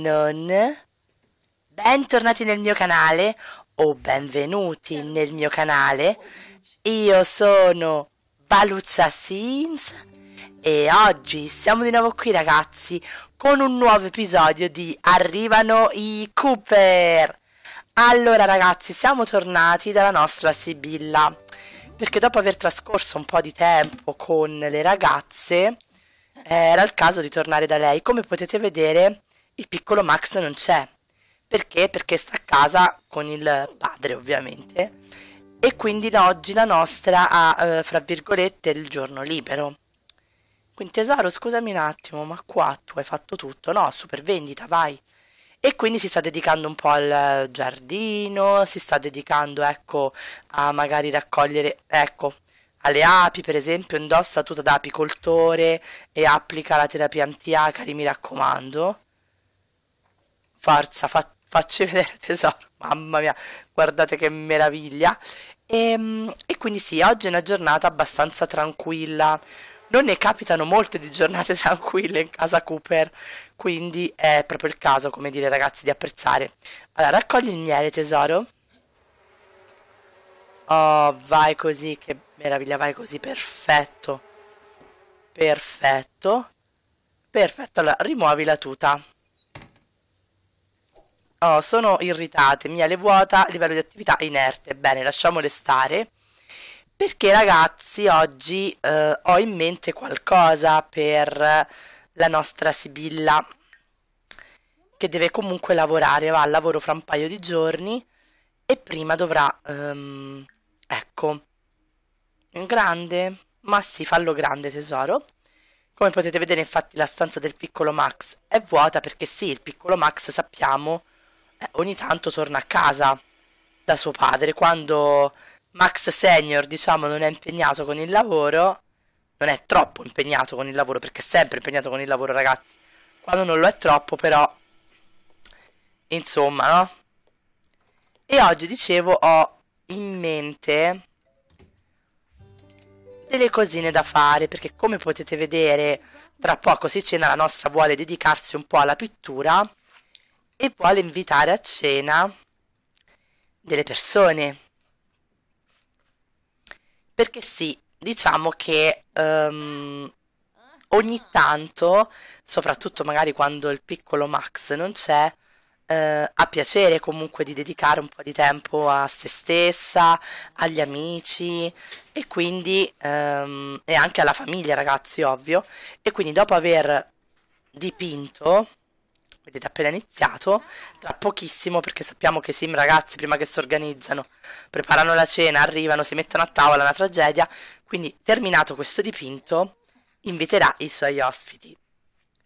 non... Bentornati nel mio canale o benvenuti nel mio canale. Io sono Baluccia Sims e oggi siamo di nuovo qui ragazzi con un nuovo episodio di Arrivano i Cooper. Allora ragazzi, siamo tornati dalla nostra Sibilla perché dopo aver trascorso un po' di tempo con le ragazze era il caso di tornare da lei. Come potete vedere il piccolo Max non c'è. Perché? Perché sta a casa con il padre, ovviamente. E quindi da oggi la nostra ha, eh, fra virgolette, il giorno libero. Quindi tesoro, scusami un attimo, ma qua tu hai fatto tutto? No, super vendita, vai. E quindi si sta dedicando un po' al giardino, si sta dedicando, ecco, a magari raccogliere, ecco, alle api, per esempio, indossa tutta da apicoltore e applica la terapia antiacari, mi raccomando forza, fa- facci vedere tesoro, mamma mia, guardate che meraviglia. E, ehm, e quindi sì, oggi è una giornata abbastanza tranquilla, non ne capitano molte di giornate tranquille in casa Cooper, quindi è proprio il caso, come dire ragazzi, di apprezzare. Allora, raccogli il miele tesoro. Oh, vai così, che meraviglia, vai così, perfetto. Perfetto. Perfetto, allora rimuovi la tuta. Oh, sono irritate, miele vuota, livello di attività inerte. Bene, lasciamole stare. Perché ragazzi, oggi eh, ho in mente qualcosa per la nostra Sibilla che deve comunque lavorare, va al lavoro fra un paio di giorni e prima dovrà um, ecco grande, ma sì, fallo grande tesoro. Come potete vedere, infatti, la stanza del piccolo Max è vuota perché sì, il piccolo Max sappiamo ogni tanto torna a casa da suo padre quando Max Senior, diciamo, non è impegnato con il lavoro, non è troppo impegnato con il lavoro, perché è sempre impegnato con il lavoro, ragazzi. Quando non lo è troppo, però, insomma, no? E oggi, dicevo, ho in mente delle cosine da fare, perché come potete vedere, tra poco si cena, la nostra vuole dedicarsi un po' alla pittura e vuole invitare a cena delle persone. Perché sì, diciamo che um, ogni tanto, soprattutto magari quando il piccolo Max non c'è, eh, ha piacere comunque di dedicare un po' di tempo a se stessa, agli amici e quindi ehm, e anche alla famiglia, ragazzi, ovvio. E quindi dopo aver dipinto vedete appena iniziato, tra pochissimo perché sappiamo che Sim ragazzi prima che si organizzano preparano la cena, arrivano, si mettono a tavola, è una tragedia, quindi terminato questo dipinto inviterà i suoi ospiti.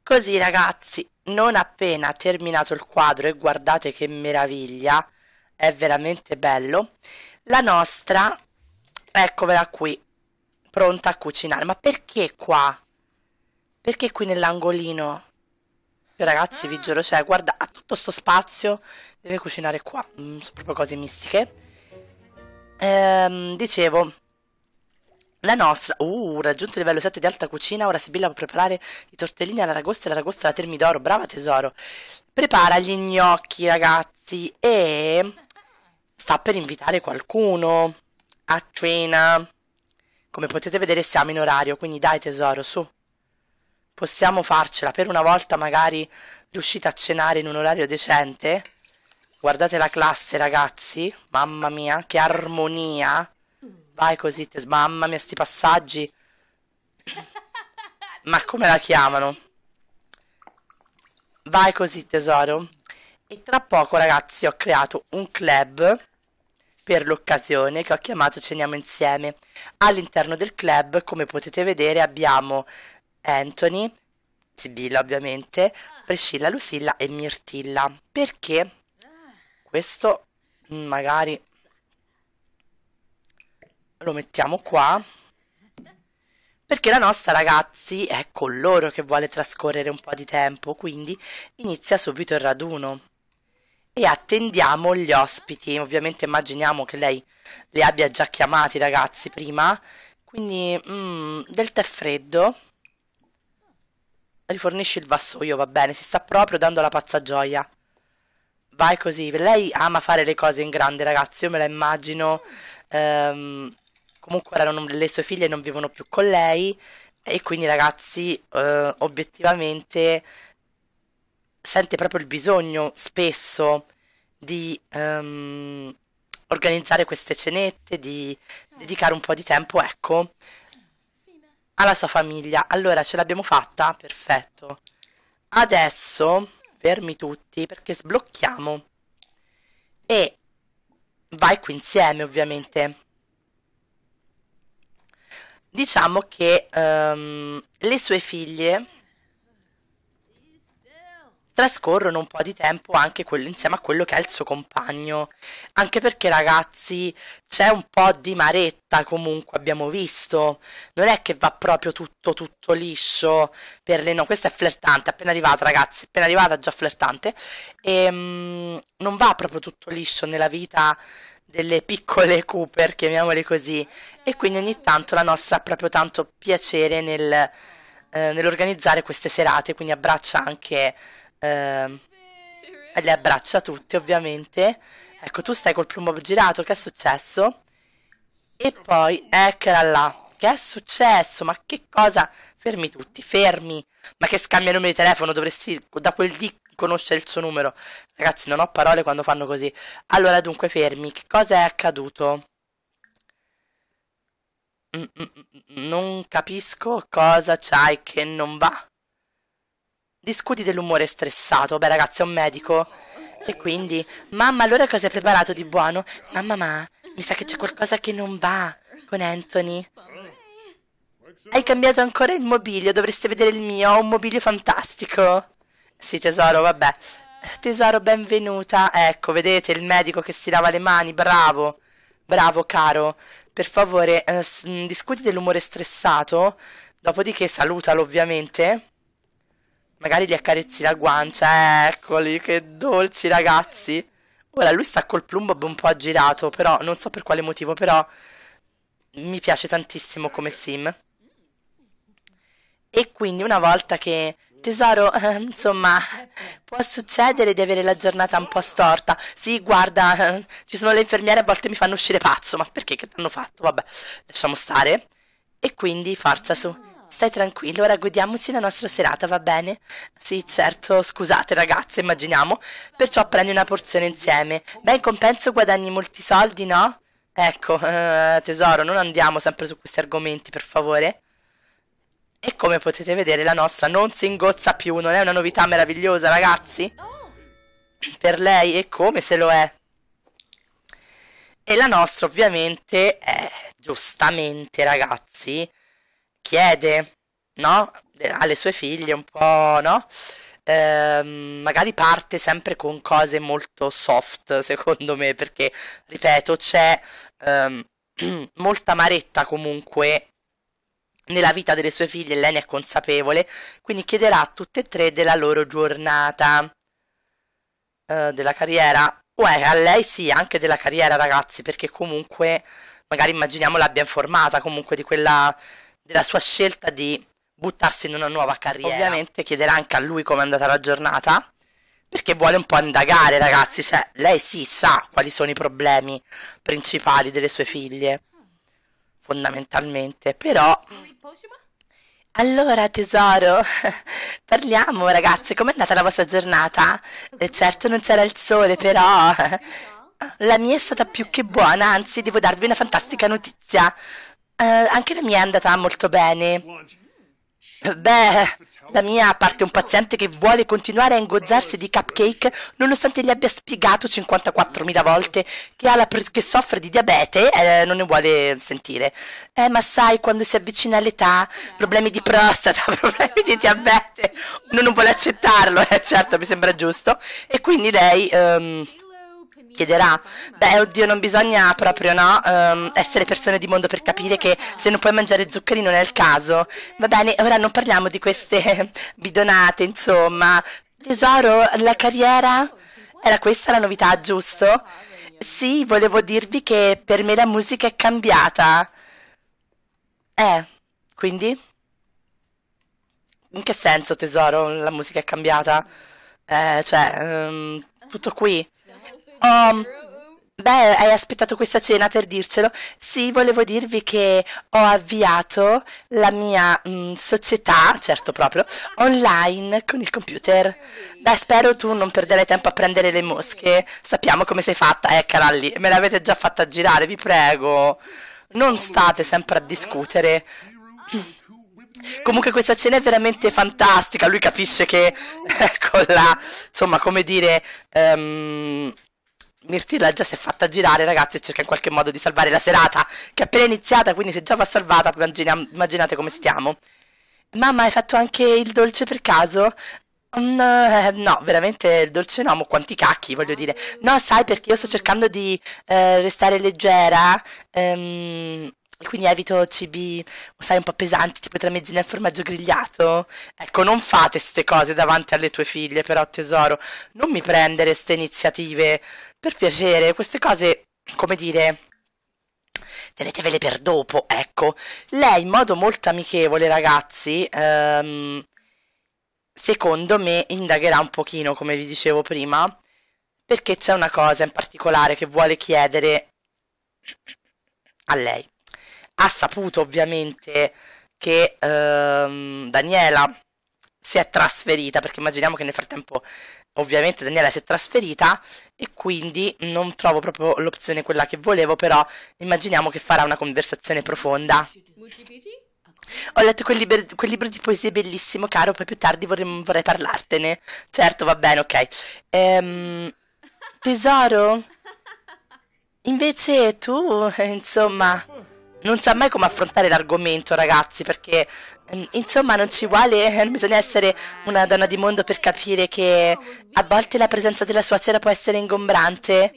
Così ragazzi, non appena terminato il quadro e guardate che meraviglia, è veramente bello, la nostra, eccovela qui, pronta a cucinare, ma perché qua? Perché qui nell'angolino? Ragazzi, vi giuro, cioè, guarda, ha tutto sto spazio, deve cucinare qua. Mm, sono proprio cose mistiche. Ehm, dicevo, la nostra, uh, raggiunto il livello 7 di alta cucina, ora Sibilla può preparare i tortellini alla ragosta e la ragosta alla termidoro, brava tesoro. Prepara gli gnocchi, ragazzi, e sta per invitare qualcuno a cena. Come potete vedere siamo in orario, quindi dai tesoro, su possiamo farcela per una volta magari riuscite a cenare in un orario decente guardate la classe ragazzi mamma mia che armonia vai così mamma mia sti passaggi ma come la chiamano vai così tesoro e tra poco ragazzi ho creato un club per l'occasione che ho chiamato Ceniamo insieme. All'interno del club, come potete vedere, abbiamo Anthony, Sibilla ovviamente, Priscilla, Lucilla e Mirtilla. Perché questo magari lo mettiamo qua. Perché la nostra, ragazzi, è con loro che vuole trascorrere un po' di tempo, quindi inizia subito il raduno. E attendiamo gli ospiti. Ovviamente immaginiamo che lei li abbia già chiamati, ragazzi, prima. Quindi, mm, del tè freddo rifornisci il vassoio, va bene, si sta proprio dando la pazza gioia. Vai così, lei ama fare le cose in grande, ragazzi, io me la immagino. Ehm, comunque erano, le sue figlie non vivono più con lei e quindi ragazzi, eh, obiettivamente sente proprio il bisogno spesso di ehm, organizzare queste cenette, di dedicare un po' di tempo, ecco, alla sua famiglia. Allora, ce l'abbiamo fatta? Perfetto. Adesso, fermi tutti, perché sblocchiamo. E vai qui insieme, ovviamente. Diciamo che um, le sue figlie trascorrono un po' di tempo anche quello, insieme a quello che è il suo compagno. Anche perché, ragazzi, c'è un po' di maretta comunque, abbiamo visto. Non è che va proprio tutto, tutto liscio per le no. Questa è flirtante, appena arrivata, ragazzi, appena arrivata già flirtante. E ehm, mh, non va proprio tutto liscio nella vita delle piccole Cooper, chiamiamole così. E quindi ogni tanto la nostra ha proprio tanto piacere nel, eh, nell'organizzare queste serate, quindi abbraccia anche eh, le abbraccia tutti ovviamente. Ecco, tu stai col plumbo girato, che è successo? E poi, eccola là, che è successo? Ma che cosa? Fermi tutti, fermi. Ma che scambia numeri di telefono, dovresti da quel di conoscere il suo numero. Ragazzi, non ho parole quando fanno così. Allora, dunque, fermi, che cosa è accaduto? Mm, mm, mm, non capisco cosa c'hai che non va discuti dell'umore stressato. Beh, ragazzi, è un medico. E quindi, mamma, allora cosa hai preparato di buono? Mamma, ma mi sa che c'è qualcosa che non va con Anthony. Hai cambiato ancora il mobilio, dovreste vedere il mio, ho un mobilio fantastico. Sì, tesoro, vabbè. Tesoro, benvenuta. Ecco, vedete il medico che si lava le mani, bravo. Bravo, caro. Per favore, eh, discuti dell'umore stressato. Dopodiché salutalo, ovviamente. Magari li accarezzi la guancia, eccoli, che dolci ragazzi. Ora lui sta col plumbob un po' aggirato, però non so per quale motivo, però mi piace tantissimo come sim. E quindi una volta che tesoro, insomma, può succedere di avere la giornata un po' storta. Sì, guarda, ci sono le infermiere, a volte mi fanno uscire pazzo, ma perché che t'hanno fatto? Vabbè, lasciamo stare. E quindi forza su. Stai tranquillo, ora godiamoci la nostra serata, va bene? Sì, certo, scusate ragazze, immaginiamo. Perciò prendi una porzione insieme. Beh, in compenso guadagni molti soldi, no? Ecco, eh, tesoro, non andiamo sempre su questi argomenti, per favore. E come potete vedere la nostra non si ingozza più, non è una novità meravigliosa ragazzi? Per lei e come se lo è. E la nostra ovviamente è, giustamente ragazzi, chiede, no? Alle sue figlie un po', no? Eh, magari parte sempre con cose molto soft, secondo me, perché, ripeto, c'è ehm, molta maretta comunque nella vita delle sue figlie, e lei ne è consapevole, quindi chiederà a tutte e tre della loro giornata, eh, della carriera. Uè, a lei sì, anche della carriera, ragazzi, perché comunque, magari immaginiamo l'abbia informata comunque di quella della sua scelta di buttarsi in una nuova carriera. Ovviamente chiederà anche a lui come è andata la giornata, perché vuole un po' indagare, ragazzi, cioè lei sì sa quali sono i problemi principali delle sue figlie, fondamentalmente, però... Allora tesoro, parliamo ragazzi, com'è andata la vostra giornata? Eh, certo non c'era il sole, però... La mia è stata più che buona, anzi devo darvi una fantastica notizia. Eh, anche la mia è andata molto bene. Beh, la mia a parte un paziente che vuole continuare a ingozzarsi di cupcake nonostante gli abbia spiegato 54.000 volte che, ha la che soffre di diabete e eh, non ne vuole sentire. Eh, ma sai, quando si avvicina all'età, problemi di prostata, problemi di diabete, uno non vuole accettarlo, eh, certo, mi sembra giusto. E quindi lei... Um, chiederà, beh oddio non bisogna proprio no, um, essere persone di mondo per capire che se non puoi mangiare zuccheri non è il caso. Va bene, ora non parliamo di queste bidonate, insomma. Tesoro, la carriera? Era questa la novità, giusto? Sì, volevo dirvi che per me la musica è cambiata. Eh, quindi? In che senso, tesoro, la musica è cambiata? Eh, cioè, um, tutto qui. Oh, beh, hai aspettato questa cena per dircelo? Sì, volevo dirvi che ho avviato la mia mh, mm, società, certo proprio, online con il computer. Beh, spero tu non perderai tempo a prendere le mosche. Sappiamo come sei fatta, eh, caralli. Me l'avete già fatta girare, vi prego. Non state sempre a discutere. Comunque questa cena è veramente fantastica, lui capisce che, ecco eccola, insomma, come dire, um, Mirtilla già si è fatta girare, ragazzi, e cerca in qualche modo di salvare la serata, che è appena iniziata, quindi se già va salvata, immaginate come stiamo. Mamma, hai fatto anche il dolce per caso? No, mm, eh, no, veramente il dolce no, ma quanti cacchi, voglio dire. No, sai, perché io sto cercando di eh, restare leggera. Ehm, quindi evito cibi, sai, un po' pesanti, tipo tramezzine al formaggio grigliato. Ecco, non fate queste cose davanti alle tue figlie, però tesoro, non mi prendere queste iniziative. Per piacere, queste cose, come dire, tenetevele per dopo, ecco. Lei in modo molto amichevole, ragazzi, ehm, secondo me indagherà un pochino, come vi dicevo prima, perché c'è una cosa in particolare che vuole chiedere a lei ha saputo ovviamente che ehm, Daniela si è trasferita, perché immaginiamo che nel frattempo ovviamente Daniela si è trasferita e quindi non trovo proprio l'opzione quella che volevo, però immaginiamo che farà una conversazione profonda. Ho letto quel, liber- quel libro di poesie bellissimo, caro, poi più tardi vorrei, vorrei parlartene. Certo, va bene, ok. Ehm, tesoro? Invece tu, insomma non sa mai come affrontare l'argomento, ragazzi, perché mm, insomma non ci vuole, eh, bisogna essere una donna di mondo per capire che a volte la presenza della suocera può essere ingombrante.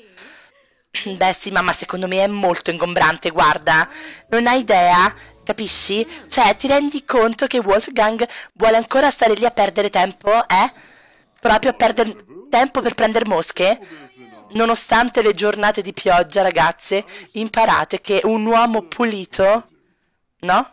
Beh sì, mamma, secondo me è molto ingombrante, guarda. Non hai idea, capisci? Cioè, ti rendi conto che Wolfgang vuole ancora stare lì a perdere tempo, eh? Proprio a perdere tempo per prendere mosche? Nonostante le giornate di pioggia, ragazze, imparate che un uomo pulito, no?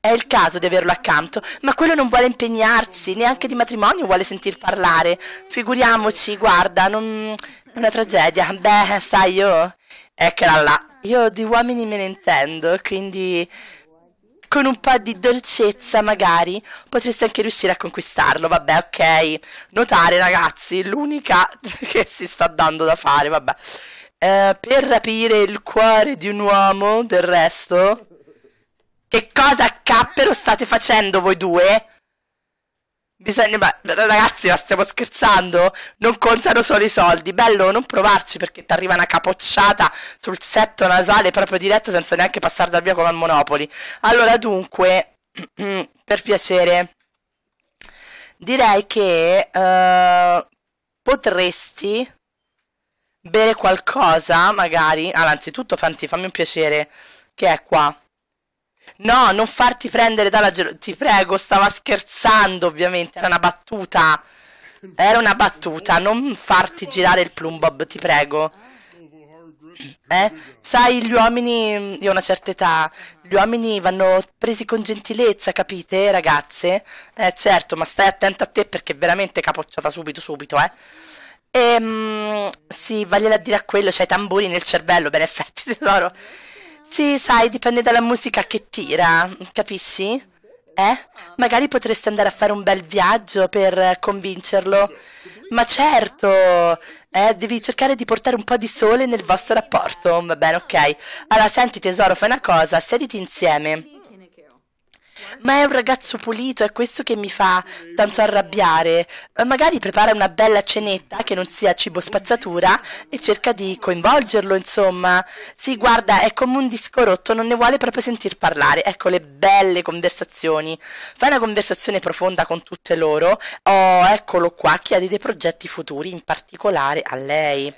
È il caso di averlo accanto, ma quello non vuole impegnarsi, neanche di matrimonio vuole sentir parlare. Figuriamoci, guarda, non... è una tragedia. Beh, sai io... Eccola là. Io di uomini me ne intendo, quindi con un po' di dolcezza magari potreste anche riuscire a conquistarlo. Vabbè, ok. Notare, ragazzi, l'unica che si sta dando da fare, vabbè. Eh, per rapire il cuore di un uomo, del resto... Che cosa cappero state facendo voi due? Bisogna, ma ragazzi, ma stiamo scherzando? Non contano solo i soldi. Bello, non provarci perché ti arriva una capocciata sul setto nasale proprio diretto senza neanche passare da via come al Monopoli. Allora, dunque, per piacere, direi che uh, potresti bere qualcosa, magari. Ah, allora, anzitutto, Fanti, fammi un piacere, che è qua. No, non farti prendere dalla gelosia. Ti prego, stava scherzando, ovviamente. Era una battuta. Era una battuta. Non farti girare il plumbob, ti prego. Eh? Sai, gli uomini, io ho una certa età, gli uomini vanno presi con gentilezza, capite, ragazze? Eh, certo, ma stai attenta a te perché veramente capocciata subito, subito, eh. E, ehm, sì, vagliela a dire a quello, c'hai i tamburi nel cervello, per effetti, tesoro. Sì, sai, dipende dalla musica che tira, capisci? Eh? Magari potresti andare a fare un bel viaggio per convincerlo. Ma certo, eh, devi cercare di portare un po' di sole nel vostro rapporto. Va bene, ok. Allora, senti tesoro, fai una cosa, sediti insieme. Ma è un ragazzo pulito, è questo che mi fa tanto arrabbiare. Eh, magari prepara una bella cenetta che non sia cibo spazzatura e cerca di coinvolgerlo, insomma. Sì, guarda, è come un disco rotto, non ne vuole proprio sentir parlare. Ecco le belle conversazioni. Fai una conversazione profonda con tutte loro. Oh, eccolo qua, chiedi dei progetti futuri, in particolare a lei.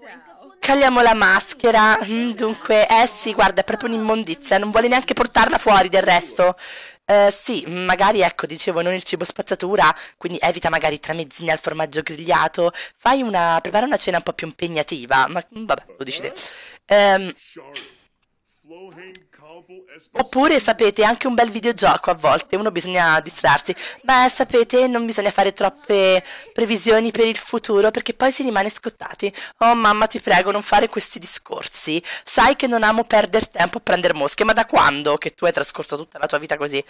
Wow. Caliamo la maschera. Mm, dunque, eh sì, guarda, è proprio un'immondizia. Non vuole neanche portarla fuori del resto. Eh, sì, magari ecco, dicevo, non il cibo spazzatura, quindi evita magari tramezzine al formaggio grigliato. Fai una. prepara una cena un po' più impegnativa. Ma mm, vabbè, lo decide. Ehm. Oppure, sapete, anche un bel videogioco a volte, uno bisogna distrarsi. Beh, sapete, non bisogna fare troppe previsioni per il futuro perché poi si rimane scottati. Oh mamma, ti prego, non fare questi discorsi. Sai che non amo perdere tempo a prendere mosche, ma da quando che tu hai trascorso tutta la tua vita così?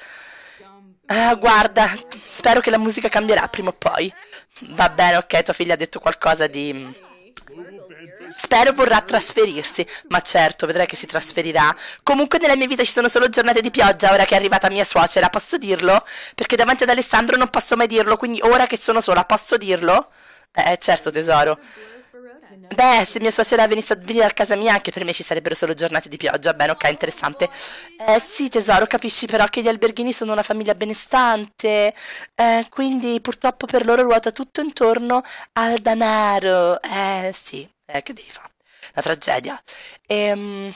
Ah, guarda, spero che la musica cambierà prima o poi. Va bene, ok, tua figlia ha detto qualcosa di Spero vorrà trasferirsi, ma certo, vedrai che si trasferirà. Comunque nella mia vita ci sono solo giornate di pioggia ora che è arrivata mia suocera, posso dirlo? Perché davanti ad Alessandro non posso mai dirlo, quindi ora che sono sola posso dirlo? Eh, certo, tesoro. Beh, se mia suocera venisse a venire a casa mia, anche per me ci sarebbero solo giornate di pioggia. Bene, ok, interessante. Eh sì, tesoro, capisci però che gli alberghini sono una famiglia benestante. Eh, quindi purtroppo per loro ruota tutto intorno al danaro. Eh sì. Eh, che devi fare? La tragedia. Ehm...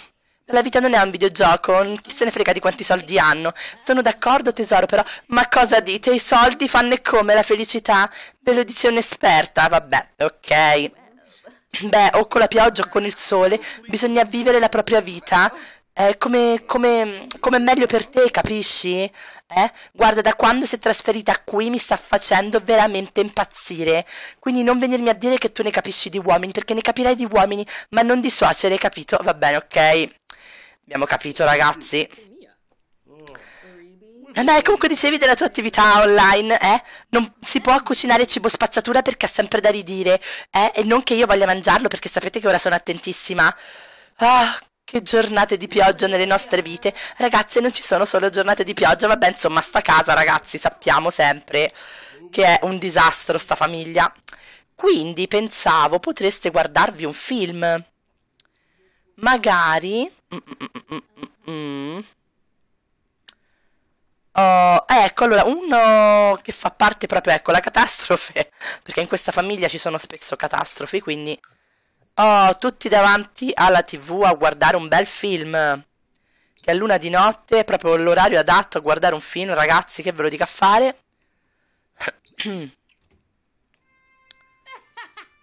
La vita non è un videogioco, chi se ne frega di quanti soldi hanno. Sono d'accordo, tesoro, però. Ma cosa dite? I soldi fanno e come la felicità? Ve lo dice un'esperta, vabbè, ok. Beh, o con la pioggia o con il sole, bisogna vivere la propria vita eh, come, come, come meglio per te, capisci? Eh? Guarda, da quando sei trasferita qui mi sta facendo veramente impazzire. Quindi non venirmi a dire che tu ne capisci di uomini, perché ne capirai di uomini, ma non di suocere, capito? Va bene, ok. Abbiamo capito, ragazzi. Beh, comunque dicevi della tua attività online, eh? Non si può cucinare cibo spazzatura perché ha sempre da ridire, eh? E non che io voglia mangiarlo perché sapete che ora sono attentissima. Ah, che giornate di pioggia nelle nostre vite. Ragazze, non ci sono solo giornate di pioggia. Vabbè, insomma, sta casa, ragazzi, sappiamo sempre che è un disastro sta famiglia. Quindi pensavo potreste guardarvi un film. Magari... Mm, mm, mm, oh, eh, ecco, allora, uno che fa parte proprio, ecco, la catastrofe, perché in questa famiglia ci sono spesso catastrofi, quindi Oh, tutti davanti alla tv a guardare un bel film. Che a luna di notte è proprio l'orario adatto a guardare un film, ragazzi, che ve lo dico a fare.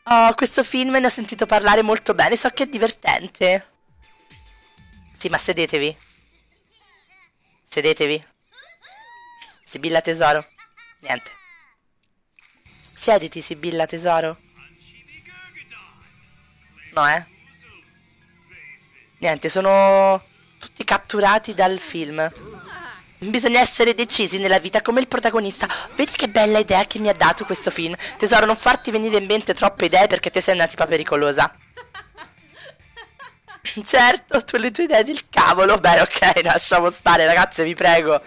oh, questo film ne ho sentito parlare molto bene, so che è divertente. Sì, ma sedetevi. Sedetevi. Sibilla tesoro. Niente. Siediti, Sibilla tesoro. No, eh. Niente, sono tutti catturati dal film. Bisogna essere decisi nella vita come il protagonista. Vedi che bella idea che mi ha dato questo film. Tesoro, non farti venire in mente troppe idee perché te sei una tipa pericolosa. Certo, tu le tue idee del cavolo. Bene, ok, lasciamo stare, ragazze, vi prego.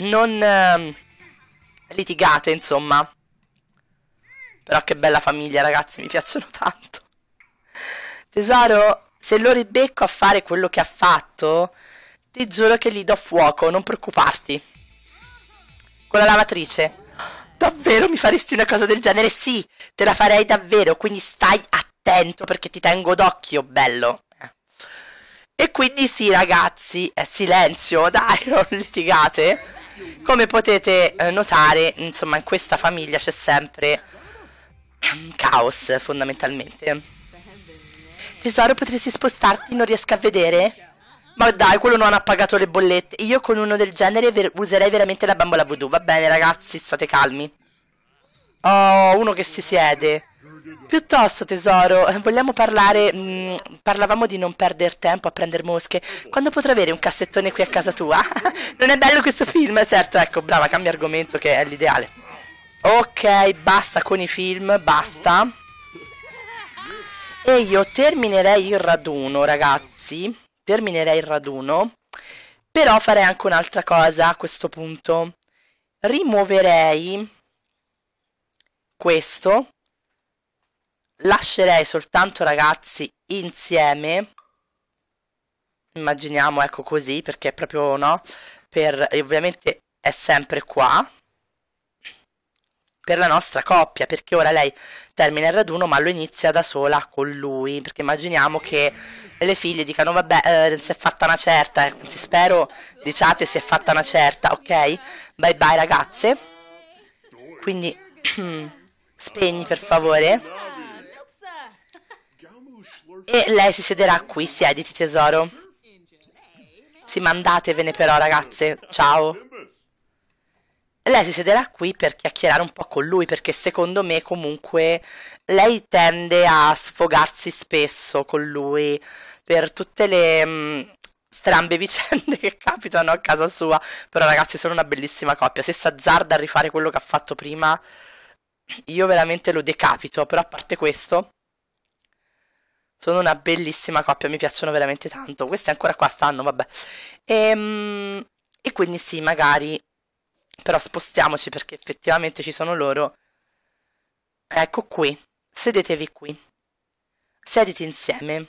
Non eh, litigate, insomma. Però che bella famiglia, ragazzi, mi piacciono tanto. Tesoro, se lo ribecco a fare quello che ha fatto, ti giuro che gli do fuoco, non preoccuparti. Con la lavatrice. Davvero mi faresti una cosa del genere? Sì, te la farei davvero, quindi stai attento perché ti tengo d'occhio, bello. Eh. E quindi sì ragazzi, eh, silenzio, dai, non litigate. Come potete eh, notare, insomma, in questa famiglia c'è sempre caos fondamentalmente. Tesoro, potresti spostarti? Non riesco a vedere? Ma dai, quello non ha pagato le bollette. Io con uno del genere ver userei veramente la bambola voodoo. Va bene, ragazzi, state calmi. Oh, uno che si siede. Piuttosto, tesoro, vogliamo parlare... Mh, mm, parlavamo di non perdere tempo a prendere mosche. Quando potrai avere un cassettone qui a casa tua? non è bello questo film? Certo, ecco, brava, cambia argomento che è l'ideale. Ok, basta con i film, basta. E io terminerei il raduno, ragazzi. Terminerei il raduno. Però farei anche un'altra cosa a questo punto. Rimuoverei questo. Lascerei soltanto, ragazzi, insieme. Immaginiamo, ecco così, perché è proprio no. Per, ovviamente è sempre qua per la nostra coppia, perché ora lei termina il raduno ma lo inizia da sola con lui, perché immaginiamo che le figlie dicano vabbè eh, si è fatta una certa, eh, anzi spero diciate si è fatta una certa, ok? Bye bye ragazze, quindi spegni per favore. E lei si siederà qui, siediti tesoro. Sì, mandatevene però ragazze, ciao lei si siederà qui per chiacchierare un po' con lui perché secondo me comunque lei tende a sfogarsi spesso con lui per tutte le mh, mm, strambe vicende che capitano a casa sua, però ragazzi sono una bellissima coppia, se si azzarda a rifare quello che ha fatto prima io veramente lo decapito, però a parte questo sono una bellissima coppia, mi piacciono veramente tanto. Queste ancora qua stanno, vabbè. E, ehm, e, quindi sì, magari però spostiamoci perché effettivamente ci sono loro. Ecco qui. Sedetevi qui. Sediti insieme.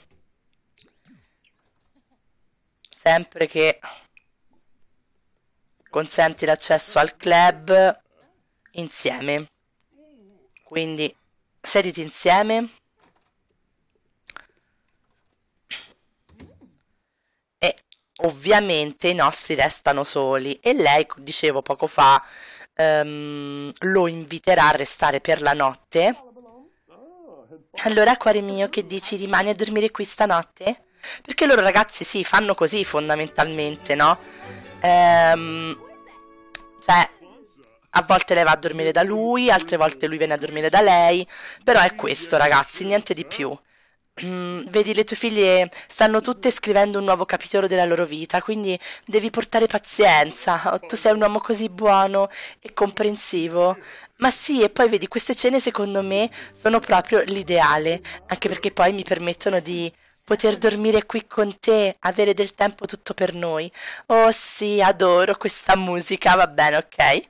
Sempre che consenti l'accesso al club insieme. Quindi sediti insieme. ovviamente i nostri restano soli e lei, dicevo poco fa, um, lo inviterà a restare per la notte. Allora, cuore mio, che dici? Rimani a dormire qui stanotte? Perché loro ragazzi sì, fanno così fondamentalmente, no? Ehm, cioè, a volte lei va a dormire da lui, altre volte lui viene a dormire da lei, però è questo ragazzi, niente di più. Mm, vedi, le tue figlie stanno tutte scrivendo un nuovo capitolo della loro vita, quindi devi portare pazienza. Tu sei un uomo così buono e comprensivo. Ma sì, e poi vedi, queste cene secondo me sono proprio l'ideale, anche perché poi mi permettono di poter dormire qui con te, avere del tempo tutto per noi. Oh sì, adoro questa musica, va bene, ok?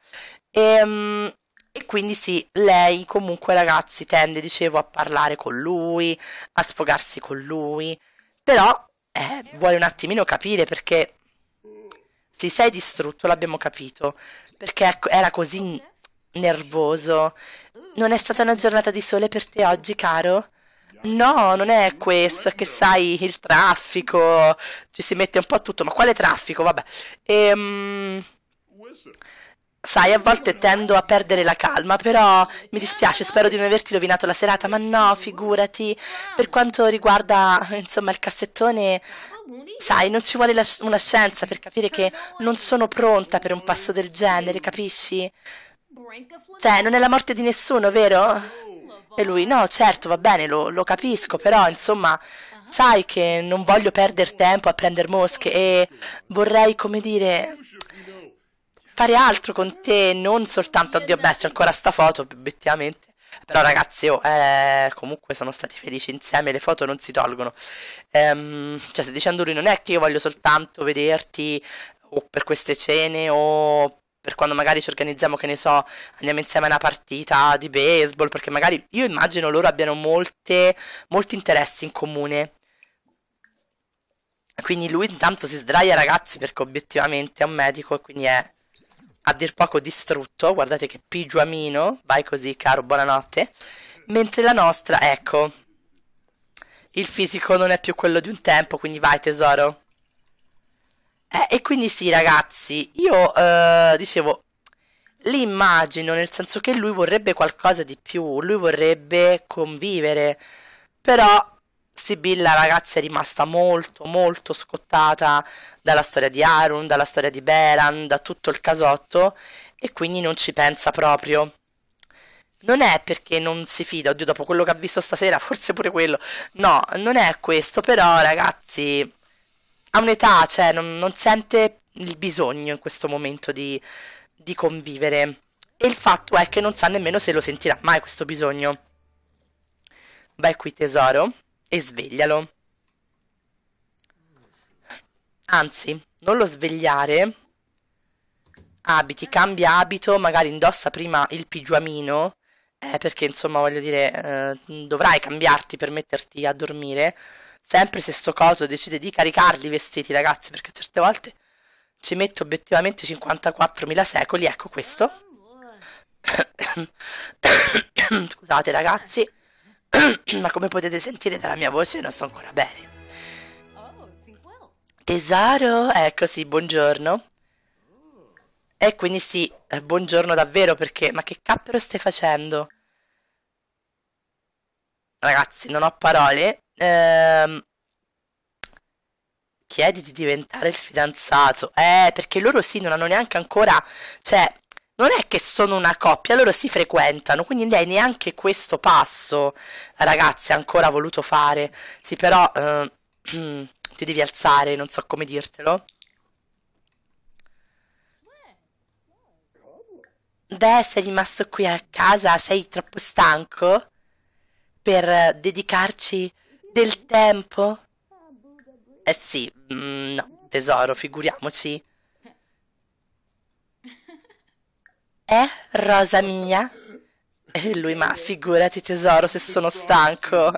Ehm... um, e quindi sì, lei comunque ragazzi tende, dicevo, a parlare con lui, a sfogarsi con lui, però eh, vuoi un attimino capire perché si sei distrutto, l'abbiamo capito, perché ecco, era così nervoso. Non è stata una giornata di sole per te oggi, caro? No, non è questo, è che sai, il traffico, ci si mette un po' tutto, ma quale traffico? Vabbè. Ehm... Sai, a volte tendo a perdere la calma, però mi dispiace, spero di non averti rovinato la serata, ma no, figurati. Per quanto riguarda, insomma, il cassettone, sai, non ci vuole una scienza per capire che non sono pronta per un passo del genere, capisci? Cioè, non è la morte di nessuno, vero? E lui, no, certo, va bene, lo, lo capisco, però, insomma, sai che non voglio perdere tempo a prendere mosche e vorrei, come dire, fare altro con te, non soltanto, oddio beh c'è ancora sta foto obiettivamente. Però ragazzi, oh, eh, comunque sono stati felici insieme, le foto non si tolgono. Ehm, cioè, se dicendo lui non è che io voglio soltanto vederti o per queste cene o per quando magari ci organizziamo, che ne so, andiamo insieme a una partita di baseball, perché magari io immagino loro abbiano molte, molti interessi in comune. Quindi lui intanto si sdraia ragazzi perché obiettivamente è un medico e quindi è a dir poco distrutto, guardate che pigiamino, vai così caro, buonanotte, mentre la nostra, ecco, il fisico non è più quello di un tempo, quindi vai tesoro. Eh, e quindi sì ragazzi, io eh, dicevo, li immagino, nel senso che lui vorrebbe qualcosa di più, lui vorrebbe convivere, però Sibilla ragazzi è rimasta molto molto scottata dalla storia di Arun, dalla storia di Beran, da tutto il casotto e quindi non ci pensa proprio. Non è perché non si fida, oddio dopo quello che ha visto stasera, forse pure quello. No, non è questo, però ragazzi, ha un'età, cioè non, non sente il bisogno in questo momento di, di convivere. E il fatto è che non sa nemmeno se lo sentirà mai questo bisogno. Vai qui tesoro e sveglialo. Anzi, non lo svegliare. Abiti, cambia abito, magari indossa prima il pigiamino, eh, perché insomma voglio dire, eh, dovrai cambiarti per metterti a dormire. Sempre se sto coso decide di caricarli i vestiti, ragazzi, perché certe volte ci metto obiettivamente 54.000 secoli, ecco questo. Scusate ragazzi. ma come potete sentire dalla mia voce non sto ancora bene. Oh, Tesoro, ecco sì, buongiorno. E quindi sì, eh, buongiorno davvero perché... Ma che cappero stai facendo? Ragazzi, non ho parole. Ehm... Chiedi di diventare il fidanzato. Eh, perché loro sì, non hanno neanche ancora... Cioè, non è che sono una coppia, loro si frequentano, quindi lei neanche questo passo, ragazzi, ha ancora voluto fare. Sì, però eh, ti devi alzare, non so come dirtelo. Beh, sei rimasto qui a casa, sei troppo stanco per dedicarci del tempo? Eh sì, mm, no, tesoro, figuriamoci. Eh, rosa mia? E lui, ma figurati tesoro se sono stanco.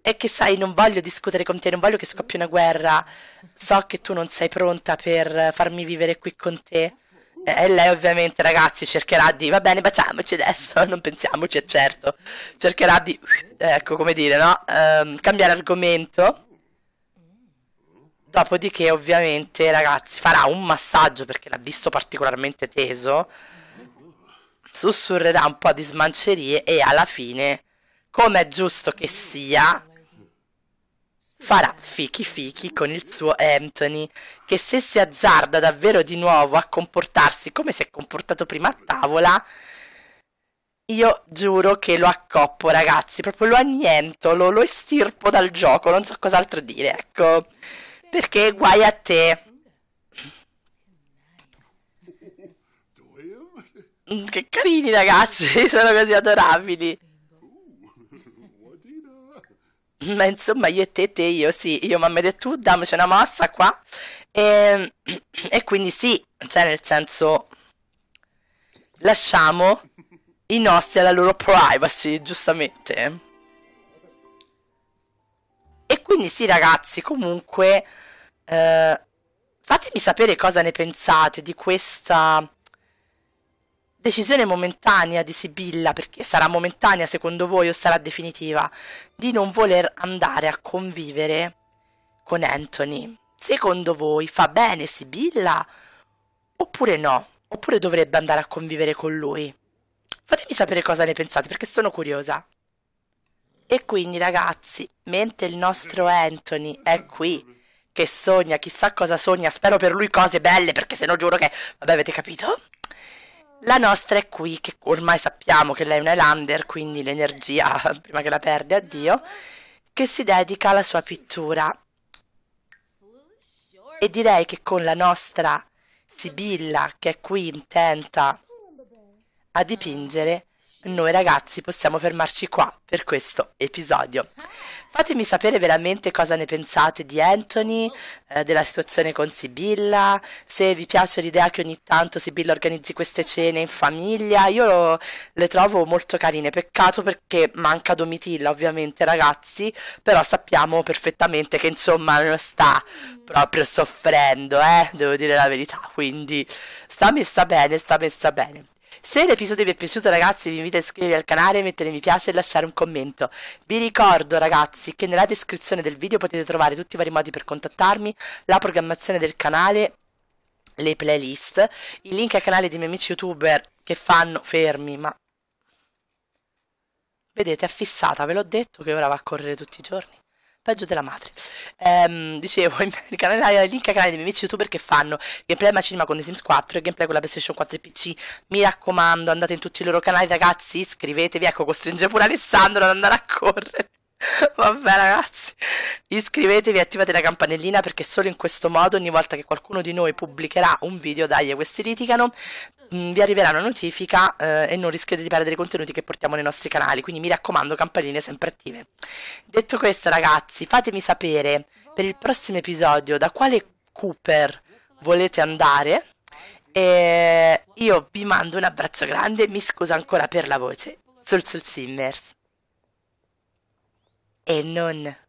E che sai, non voglio discutere con te, non voglio che scoppi una guerra. So che tu non sei pronta per farmi vivere qui con te. E lei ovviamente, ragazzi, cercherà di, va bene, baciamoci adesso, non pensiamoci, è certo. Cercherà di, ecco, come dire, no? Um, cambiare argomento. Dopodiché, ovviamente, ragazzi, farà un massaggio perché l'ha visto particolarmente teso sussurrerà un po' di smancerie e alla fine, come è giusto che sia, farà fichi fichi con il suo Anthony, che se si azzarda davvero di nuovo a comportarsi come si è comportato prima a tavola, io giuro che lo accoppo, ragazzi, proprio lo anniento, lo, lo estirpo dal gioco, non so cos'altro dire, ecco. Perché guai a te. Mm, che carini ragazzi, sono così adorabili. Uh, Ma insomma, io e te, te, io sì, io mamma e tu, damoci una mossa qua. E, ehm, e quindi sì, cioè nel senso, lasciamo i nostri alla loro privacy, giustamente. E quindi sì ragazzi, comunque, eh, fatemi sapere cosa ne pensate di questa decisione momentanea di Sibilla, perché sarà momentanea secondo voi o sarà definitiva, di non voler andare a convivere con Anthony. Secondo voi fa bene Sibilla oppure no? Oppure dovrebbe andare a convivere con lui? Fatemi sapere cosa ne pensate perché sono curiosa. E quindi ragazzi, mentre il nostro Anthony è qui, che sogna, chissà cosa sogna, spero per lui cose belle perché se no giuro che... Vabbè avete capito? La nostra è qui, che ormai sappiamo che lei è un Highlander, quindi l'energia, prima che la perde, addio, che si dedica alla sua pittura. E direi che con la nostra Sibilla, che è qui intenta a dipingere, noi ragazzi possiamo fermarci qua per questo episodio. Fatemi sapere veramente cosa ne pensate di Anthony, eh, della situazione con Sibilla, se vi piace l'idea che ogni tanto Sibilla organizzi queste cene in famiglia. Io le trovo molto carine, peccato perché manca Domitilla ovviamente ragazzi, però sappiamo perfettamente che insomma non sta proprio soffrendo, eh, devo dire la verità, quindi sta messa bene, sta messa bene. Se l'episodio vi è piaciuto ragazzi vi invito a iscrivervi al canale, mettere mi piace e lasciare un commento. Vi ricordo ragazzi che nella descrizione del video potete trovare tutti i vari modi per contattarmi, la programmazione del canale le playlist, i link al canale dei miei amici youtuber che fanno fermi, ma vedete è fissata, ve l'ho detto che ora va a correre tutti i giorni peggio della madre. Ehm, dicevo, il canale, link a canali dei miei amici youtuber che fanno gameplay ma cinema con The Sims 4 e gameplay con la PlayStation 4 e PC. Mi raccomando, andate in tutti i loro canali, ragazzi, iscrivetevi. Ecco, costringe pure Alessandro ad andare a correre. Vabbè ragazzi, iscrivetevi e attivate la campanellina perché solo in questo modo ogni volta che qualcuno di noi pubblicherà un video, dai, questi litigano, Mm, vi arriverà una notifica eh, e non rischiate di perdere i contenuti che portiamo nei nostri canali, quindi mi raccomando campanine sempre attive. Detto questo ragazzi, fatemi sapere per il prossimo episodio da quale Cooper volete andare e io vi mando un abbraccio grande, mi scuso ancora per la voce, sul sul Simmers. E non...